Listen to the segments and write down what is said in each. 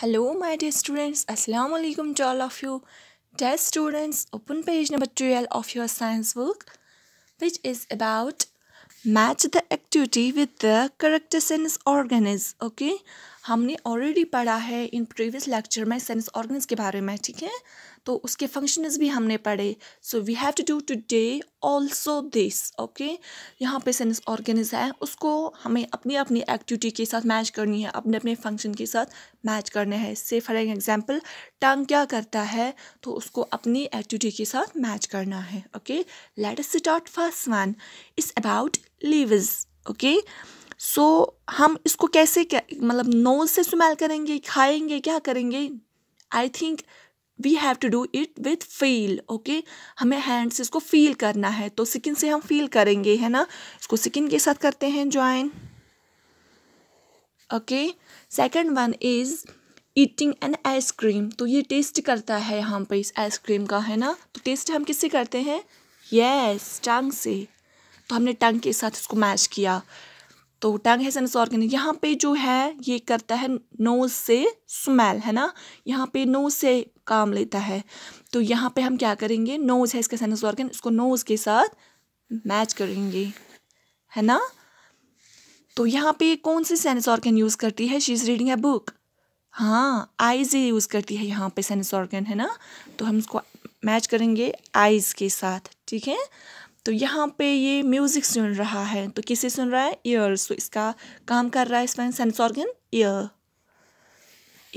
Hello my dear students, Assalamu alaikum to all of you. Dear students, open page number 12 of your science book which is about match the activity with the correct sense organ okay हमने already पढ़ा है in previous lecture में sense organs के बारे में ठीक है तो उसके फंक्शंस भी हमने पढ़े so we have to do today also this okay यहाँ पे सेंस ऑर्गेनिज है उसको हमें अपनी अपनी एक्टिविटी के साथ मैच करनी है अपने अपने फंक्शन के साथ मैच करने हैं से फॉर एग्जाम्पल टंग क्या करता है तो उसको अपनी एक्टिविटी के साथ मैच करना है okay let us start first one is about livers okay okay? So so, हम इसको कैसे क्या मतलब नोज से स्मेल करेंगे खाएंगे क्या करेंगे I think we have to do it with feel okay हमें हैंड से इसको फील करना है तो सिकिन से हम फील करेंगे है ना इसको सिकिन के साथ करते हैं join okay second one is eating an ice cream तो ये टेस्ट करता है यहाँ पे इस आइसक्रीम का है ना तो टेस्ट हम किससे करते हैं यस yes, टंग से तो हमने टंग के साथ इसको मैच किया तो टंग है सेंस ऑर्गन यहाँ पे जो है ये करता है नोज से स्मेल है ना यहाँ पे नोज से काम लेता है तो यहाँ पे हम क्या करेंगे नोज है इसका सेंस ऑर्गन इसको नोज के साथ मैच करेंगे है ना तो यहाँ पे कौन सी सेंस ऑर्गन यूज़ करती है she is reading a book हाँ आइज यूज़ करती है यहाँ पे सेंस ऑर्गन है ना तो हम इसको मैच करेंगे आइज़ के साथ ठीक है तो यहाँ पे ये म्यूज़िक सुन रहा है तो किसे सुन रहा है ईयर तो इसका काम कर रहा है इसमें सेंस ऑर्गन ईयर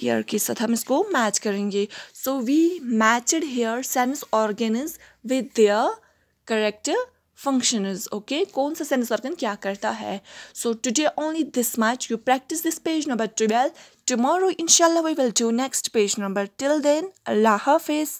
ईयर के साथ हम इसको मैच करेंगे so we matched here sense organ is with their correct function is okay कौन सा सेंस ऑर्गन क्या करता है so today only this much you practice this page number twelve tomorrow इनशाला we will do next page number till then अल्लाह हाफिज़